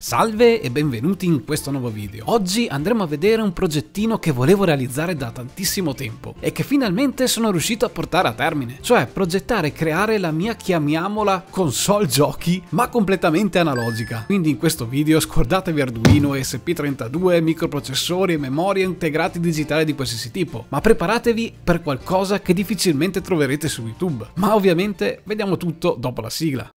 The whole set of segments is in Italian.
Salve e benvenuti in questo nuovo video. Oggi andremo a vedere un progettino che volevo realizzare da tantissimo tempo e che finalmente sono riuscito a portare a termine, cioè progettare e creare la mia chiamiamola console giochi ma completamente analogica. Quindi in questo video scordatevi Arduino, SP32, microprocessori e memorie integrati digitali di qualsiasi tipo, ma preparatevi per qualcosa che difficilmente troverete su YouTube. Ma ovviamente vediamo tutto dopo la sigla.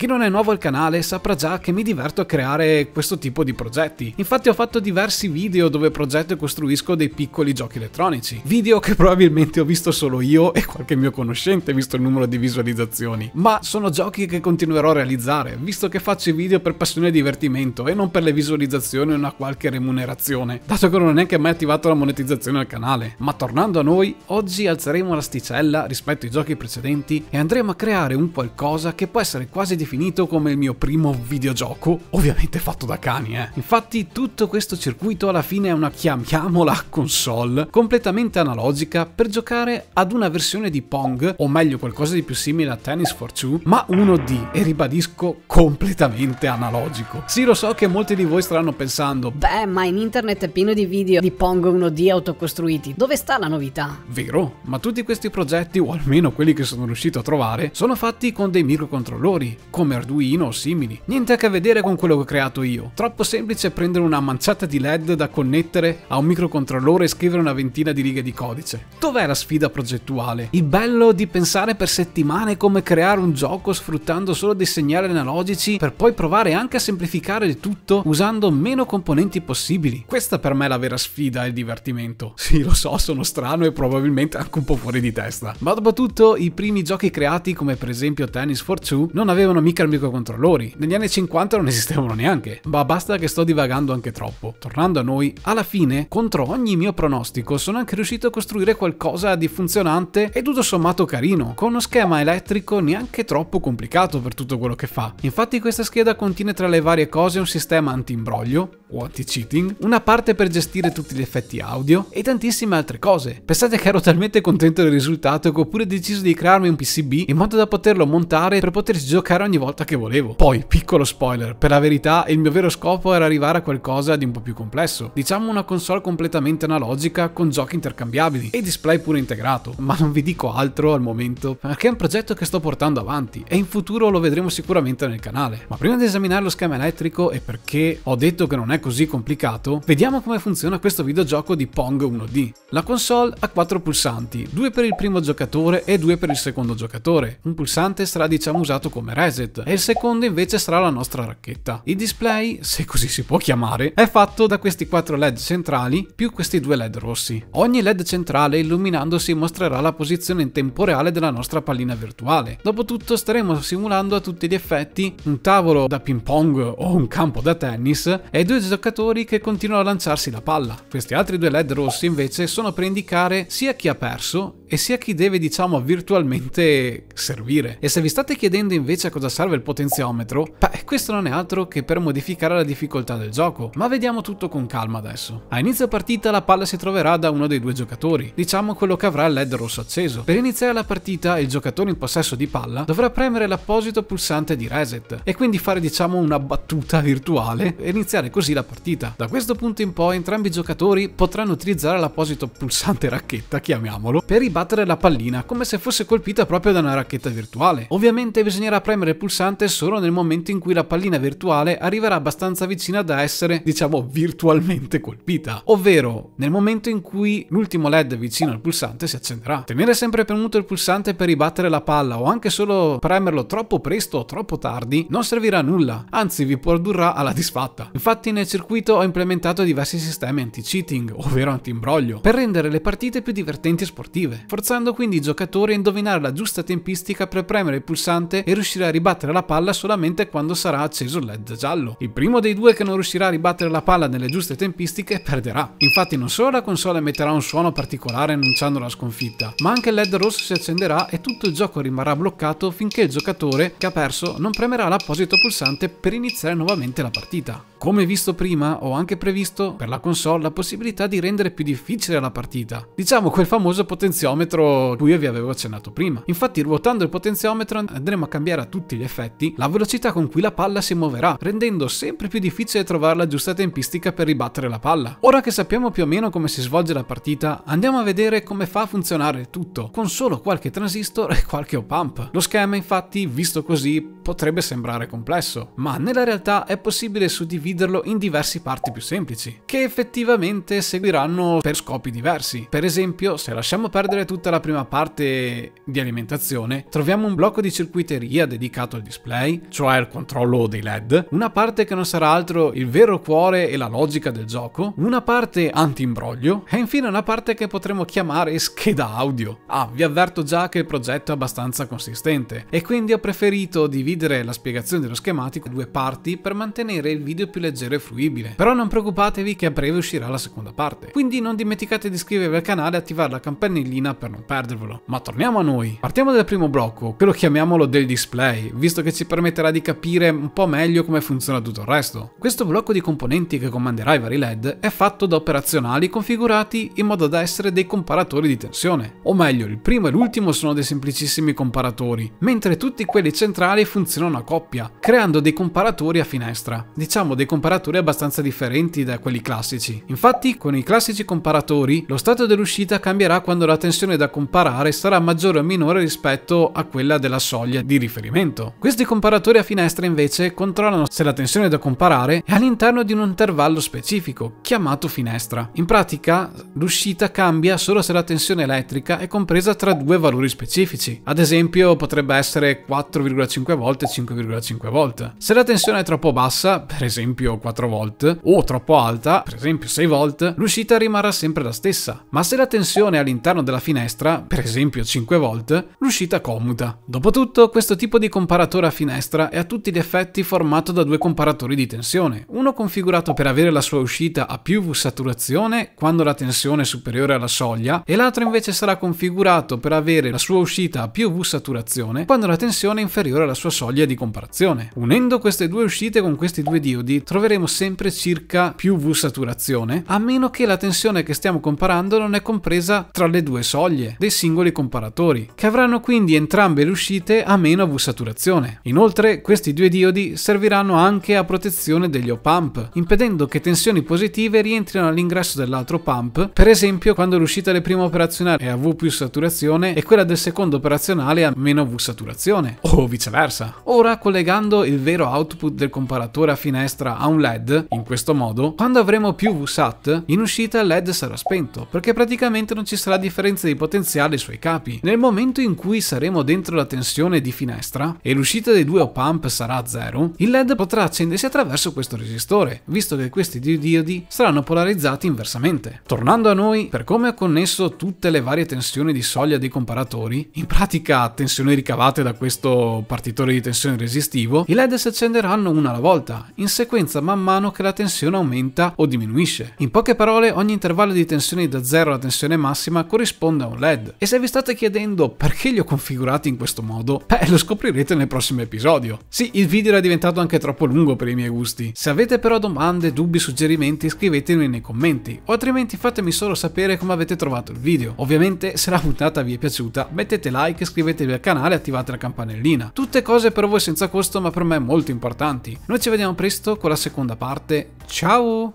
chi non è nuovo al canale saprà già che mi diverto a creare questo tipo di progetti. Infatti ho fatto diversi video dove progetto e costruisco dei piccoli giochi elettronici. Video che probabilmente ho visto solo io e qualche mio conoscente visto il numero di visualizzazioni. Ma sono giochi che continuerò a realizzare, visto che faccio i video per passione e divertimento e non per le visualizzazioni o una qualche remunerazione, dato che non ho neanche mai attivato la monetizzazione al canale. Ma tornando a noi, oggi alzeremo l'asticella rispetto ai giochi precedenti e andremo a creare un qualcosa che può essere quasi difficile definito come il mio primo videogioco, ovviamente fatto da cani, eh. Infatti tutto questo circuito alla fine è una chiamiamola console completamente analogica per giocare ad una versione di Pong, o meglio qualcosa di più simile a Tennis for Two, ma 1D e ribadisco completamente analogico. Sì, lo so che molti di voi staranno pensando, beh, ma in internet è pieno di video di Pong 1D autocostruiti, dove sta la novità? Vero, ma tutti questi progetti, o almeno quelli che sono riuscito a trovare, sono fatti con dei microcontrollori, con come Arduino o simili. Niente a che vedere con quello che ho creato io. Troppo semplice prendere una manciata di LED da connettere a un microcontrollore e scrivere una ventina di righe di codice. Dov'è la sfida progettuale? Il bello di pensare per settimane come creare un gioco sfruttando solo dei segnali analogici per poi provare anche a semplificare il tutto usando meno componenti possibili. Questa per me è la vera sfida e il divertimento. Sì, lo so, sono strano e probabilmente anche un po' fuori di testa. Ma dopo tutto, i primi giochi creati come per esempio Tennis for Two non avevano mica mica i microcontrollori, negli anni 50 non esistevano neanche. Ma basta che sto divagando anche troppo. Tornando a noi, alla fine, contro ogni mio pronostico, sono anche riuscito a costruire qualcosa di funzionante e tutto sommato carino, con uno schema elettrico neanche troppo complicato per tutto quello che fa. Infatti questa scheda contiene tra le varie cose un sistema anti-imbroglio, o anti-cheating, una parte per gestire tutti gli effetti audio e tantissime altre cose. Pensate che ero talmente contento del risultato che ho pure deciso di crearmi un PCB in modo da poterlo montare per poterci giocare ogni volta che volevo. Poi, piccolo spoiler, per la verità il mio vero scopo era arrivare a qualcosa di un po' più complesso. Diciamo una console completamente analogica con giochi intercambiabili e display pure integrato, ma non vi dico altro al momento perché è un progetto che sto portando avanti e in futuro lo vedremo sicuramente nel canale. Ma prima di esaminare lo schema elettrico e perché ho detto che non è così complicato, vediamo come funziona questo videogioco di Pong 1D. La console ha quattro pulsanti, due per il primo giocatore e due per il secondo giocatore. Un pulsante sarà diciamo usato come reset headset e il secondo invece sarà la nostra racchetta. Il display, se così si può chiamare, è fatto da questi quattro led centrali più questi due led rossi. Ogni led centrale illuminandosi mostrerà la posizione in tempo reale della nostra pallina virtuale. Dopotutto staremo simulando a tutti gli effetti un tavolo da ping pong o un campo da tennis e due giocatori che continuano a lanciarsi la palla. Questi altri due led rossi invece sono per indicare sia chi ha perso e sia chi deve diciamo virtualmente servire. E se vi state chiedendo invece a cosa serve il potenziometro, beh questo non è altro che per modificare la difficoltà del gioco, ma vediamo tutto con calma adesso. A inizio partita la palla si troverà da uno dei due giocatori, diciamo quello che avrà il LED rosso acceso. Per iniziare la partita il giocatore in possesso di palla dovrà premere l'apposito pulsante di reset e quindi fare diciamo una battuta virtuale e iniziare così la partita. Da questo punto in poi entrambi i giocatori potranno utilizzare l'apposito pulsante racchetta, chiamiamolo, per i battere la pallina come se fosse colpita proprio da una racchetta virtuale. Ovviamente bisognerà premere il pulsante solo nel momento in cui la pallina virtuale arriverà abbastanza vicina da essere, diciamo, virtualmente colpita, ovvero nel momento in cui l'ultimo LED vicino al pulsante si accenderà. Tenere sempre premuto il pulsante per ribattere la palla o anche solo premerlo troppo presto o troppo tardi non servirà a nulla, anzi vi produrrà alla disfatta. Infatti nel circuito ho implementato diversi sistemi anti-cheating, ovvero anti-imbroglio, per rendere le partite più divertenti e sportive forzando quindi i giocatori a indovinare la giusta tempistica per premere il pulsante e riuscire a ribattere la palla solamente quando sarà acceso il LED giallo. Il primo dei due che non riuscirà a ribattere la palla nelle giuste tempistiche perderà. Infatti non solo la console emetterà un suono particolare annunciando la sconfitta, ma anche il LED rosso si accenderà e tutto il gioco rimarrà bloccato finché il giocatore che ha perso non premerà l'apposito pulsante per iniziare nuovamente la partita. Come visto prima, ho anche previsto per la console la possibilità di rendere più difficile la partita. Diciamo quel famoso potenziometro potenziometro cui io vi avevo accennato prima. Infatti ruotando il potenziometro andremo a cambiare a tutti gli effetti la velocità con cui la palla si muoverà, rendendo sempre più difficile trovare la giusta tempistica per ribattere la palla. Ora che sappiamo più o meno come si svolge la partita, andiamo a vedere come fa a funzionare il tutto, con solo qualche transistor e qualche op-amp. Lo schema infatti, visto così, potrebbe sembrare complesso, ma nella realtà è possibile suddividerlo in diverse parti più semplici, che effettivamente seguiranno per scopi diversi. Per esempio, se lasciamo perdere tutta la prima parte di alimentazione, troviamo un blocco di circuiteria dedicato al display, cioè al controllo dei LED, una parte che non sarà altro il vero cuore e la logica del gioco, una parte anti-imbroglio e infine una parte che potremmo chiamare scheda audio. Ah, vi avverto già che il progetto è abbastanza consistente e quindi ho preferito dividere la spiegazione dello schematico in due parti per mantenere il video più leggero e fruibile. Però non preoccupatevi che a breve uscirà la seconda parte. Quindi non dimenticate di iscrivervi al canale e attivare la campanellina pagina per non perdervelo. Ma torniamo a noi. Partiamo dal primo blocco, quello chiamiamolo del display, visto che ci permetterà di capire un po' meglio come funziona tutto il resto. Questo blocco di componenti che comanderà i vari LED è fatto da operazionali configurati in modo da essere dei comparatori di tensione. O meglio, il primo e l'ultimo sono dei semplicissimi comparatori, mentre tutti quelli centrali funzionano a coppia, creando dei comparatori a finestra. Diciamo dei comparatori abbastanza differenti da quelli classici. Infatti, con i classici comparatori, lo stato dell'uscita cambierà quando la tensione dimensione da comparare sarà maggiore o minore rispetto a quella della soglia di riferimento. Questi comparatori a finestra invece controllano se la tensione da comparare è all'interno di un intervallo specifico, chiamato finestra. In pratica, l'uscita cambia solo se la tensione elettrica è compresa tra due valori specifici. Ad esempio, potrebbe essere 4,5 volte e 5,5 volte. Se la tensione è troppo bassa, per esempio 4 volte, o troppo alta, per esempio 6 volte, l'uscita rimarrà sempre la stessa. Ma se la tensione all'interno della finestra finestra, per esempio 5 volt, l'uscita commuta. Dopotutto, questo tipo di comparatore a finestra è a tutti gli effetti formato da due comparatori di tensione, uno configurato per avere la sua uscita a più V saturazione quando la tensione è superiore alla soglia e l'altro invece sarà configurato per avere la sua uscita a più V saturazione quando la tensione è inferiore alla sua soglia di comparazione. Unendo queste due uscite con questi due diodi troveremo sempre circa più V saturazione a meno che la tensione che stiamo comparando non è compresa tra le due soglie soglie dei singoli comparatori, che avranno quindi entrambe le uscite a meno V saturazione. Inoltre questi due diodi serviranno anche a protezione degli op-amp, impedendo che tensioni positive rientrino all'ingresso dell'altro pump, per esempio quando l'uscita del primo operazionale è a V più saturazione e quella del secondo operazionale a meno V saturazione, o viceversa. Ora collegando il vero output del comparatore a finestra a un LED, in questo modo, quando avremo più VSAT, in uscita il LED sarà spento, perché praticamente non ci sarà differenza di di potenziale ai suoi capi. Nel momento in cui saremo dentro la tensione di finestra e l'uscita dei due op-amp sarà a zero, il LED potrà accendersi attraverso questo resistore, visto che questi due diodi saranno polarizzati inversamente. Tornando a noi, per come ho connesso tutte le varie tensioni di soglia dei comparatori, in pratica tensioni ricavate da questo partitore di tensione resistivo, i LED si accenderanno una alla volta, in sequenza man mano che la tensione aumenta o diminuisce. In poche parole, ogni intervallo di tensione da zero alla tensione massima corrisponde da un LED. E se vi state chiedendo perché li ho configurati in questo modo, beh, lo scoprirete nel prossimo episodio. Sì, il video era diventato anche troppo lungo per i miei gusti. Se avete però domande, dubbi, suggerimenti, scrivetemi nei commenti, o altrimenti fatemi solo sapere come avete trovato il video. Ovviamente, se la puntata vi è piaciuta, mettete like, iscrivetevi al canale e attivate la campanellina. Tutte cose per voi senza costo, ma per me molto importanti. Noi ci vediamo presto con la seconda parte. Ciao!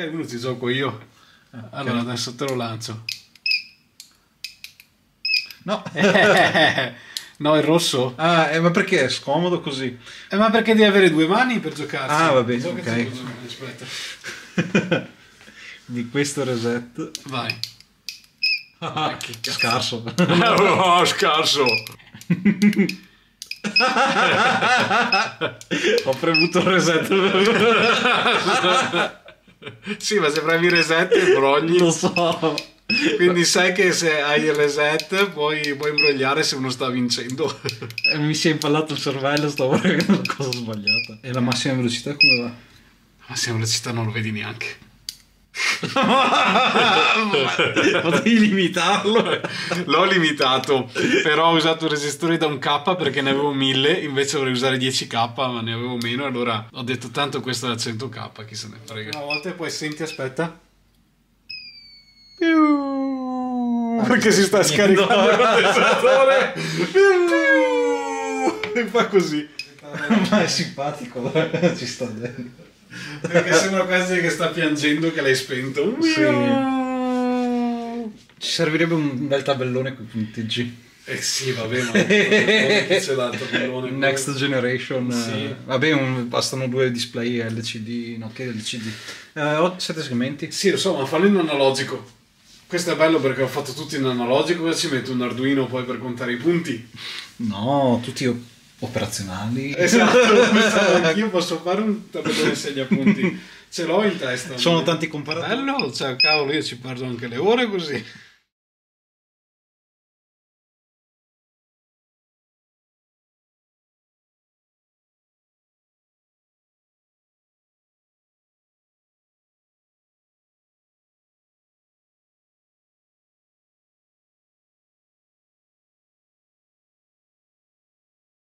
magari uno ti gioco io. Allora adesso te lo lancio. No. no, è rosso. Ah, eh, ma perché è scomodo così? Eh, ma perché devi avere due mani per giocare? Ah, va bene, ok. Aspetta. Di questo reset. Vai. Ah, che cazzo. Scarso. oh, scarso. Ho premuto il reset. sì, ma se premi reset e brogli. Lo so. Quindi sai che se hai il reset puoi, puoi imbrogliare se uno sta vincendo. Eh, mi si è impallato il cervello, stavo guardando una cosa sbagliata. E la massima velocità come va? La massima velocità non lo vedi neanche. Potevi limitarlo. L'ho limitato, però ho usato il resistore da 1 K perché ne avevo 1000, invece vorrei usare 10K, ma ne avevo meno, allora ho detto tanto questo da 100K, chi se ne frega. Una volta poi senti, aspetta. Più. Ah, perché si sta scaricando il processatore. fa così. Ma è simpatico, ci sta dentro. Perché sembra quasi che sta piangendo che l'hai spento. Sì. Ci servirebbe un bel tabellone con i punteggi. Eh sì, vabbè, ma chi ce tabellone? Next poi? Generation. Eh, sì. Eh, vabbè, un, bastano due display LCD, no, che LCD. Eh, ho oh, sette segmenti. Sì, lo so, ma fallo in analogico. Questo è bello perché ho fatto tutto in analogico ci metto un Arduino poi per contare i punti. No, tutti io operazionali. Esatto, io posso fare un tabellone appunti. Ce l'ho in testa. Sono tanti comparatori. Bello, cioè, cavolo, io ci parlo anche le ore così.